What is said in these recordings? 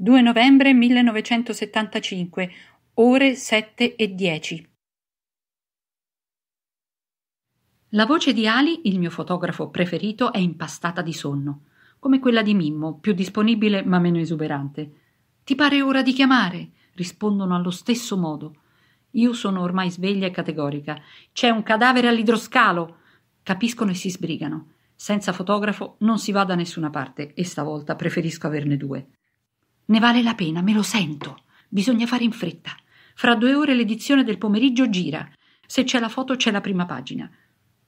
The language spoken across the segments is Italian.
2 novembre 1975, ore 7 e 10. La voce di Ali, il mio fotografo preferito, è impastata di sonno, come quella di Mimmo, più disponibile ma meno esuberante. Ti pare ora di chiamare? rispondono allo stesso modo. Io sono ormai sveglia e categorica. C'è un cadavere all'idroscalo. Capiscono e si sbrigano. Senza fotografo non si va da nessuna parte e stavolta preferisco averne due. Ne vale la pena, me lo sento. Bisogna fare in fretta. Fra due ore l'edizione del pomeriggio gira. Se c'è la foto c'è la prima pagina.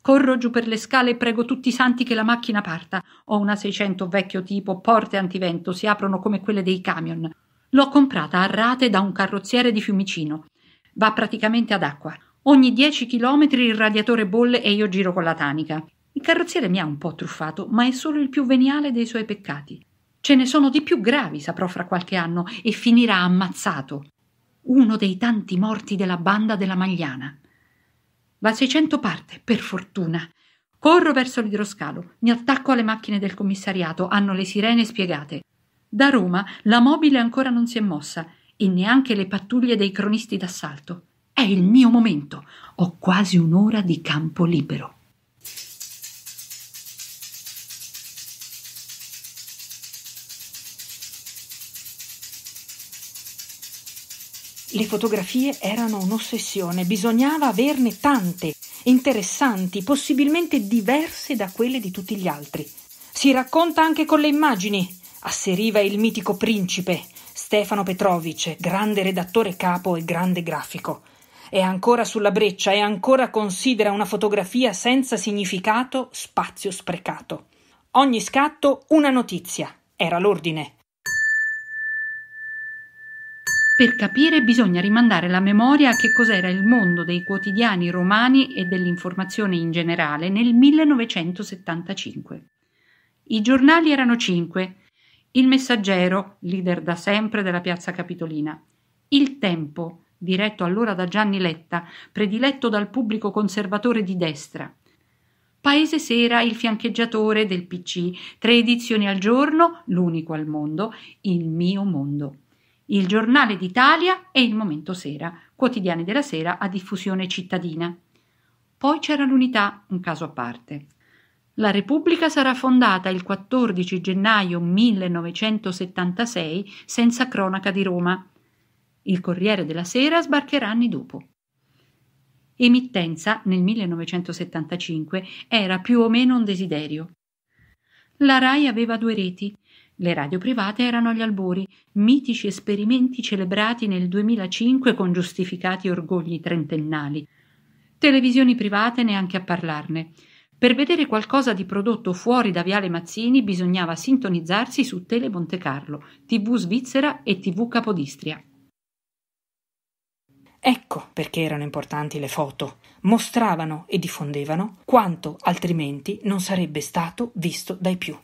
Corro giù per le scale e prego tutti i santi che la macchina parta. Ho una 600 vecchio tipo, porte antivento, si aprono come quelle dei camion. L'ho comprata a rate da un carrozziere di Fiumicino. Va praticamente ad acqua. Ogni 10 chilometri il radiatore bolle e io giro con la tanica. Il carrozziere mi ha un po' truffato, ma è solo il più veniale dei suoi peccati. Ce ne sono di più gravi, saprò fra qualche anno, e finirà ammazzato. Uno dei tanti morti della banda della Magliana. La 600 parte, per fortuna. Corro verso l'idroscalo, mi attacco alle macchine del commissariato, hanno le sirene spiegate. Da Roma la mobile ancora non si è mossa e neanche le pattuglie dei cronisti d'assalto. È il mio momento. Ho quasi un'ora di campo libero. Le fotografie erano un'ossessione, bisognava averne tante, interessanti, possibilmente diverse da quelle di tutti gli altri. Si racconta anche con le immagini, asseriva il mitico principe, Stefano Petrovic, grande redattore capo e grande grafico. È ancora sulla breccia e ancora considera una fotografia senza significato spazio sprecato. Ogni scatto una notizia, era l'ordine. Per capire bisogna rimandare la memoria a che cos'era il mondo dei quotidiani romani e dell'informazione in generale nel 1975. I giornali erano cinque. Il Messaggero, leader da sempre della piazza capitolina. Il Tempo, diretto allora da Gianni Letta, prediletto dal pubblico conservatore di destra. Paese Sera, il fiancheggiatore del PC, tre edizioni al giorno, l'unico al mondo, Il mio mondo il Giornale d'Italia e il Momento Sera, quotidiani della sera a diffusione cittadina. Poi c'era l'Unità, un caso a parte. La Repubblica sarà fondata il 14 gennaio 1976 senza cronaca di Roma. Il Corriere della Sera sbarcherà anni dopo. Emittenza nel 1975 era più o meno un desiderio. La RAI aveva due reti, le radio private erano agli albori, mitici esperimenti celebrati nel 2005 con giustificati orgogli trentennali. Televisioni private neanche a parlarne. Per vedere qualcosa di prodotto fuori da Viale Mazzini bisognava sintonizzarsi su Tele Montecarlo, TV Svizzera e TV Capodistria. Ecco perché erano importanti le foto. Mostravano e diffondevano quanto altrimenti non sarebbe stato visto dai più.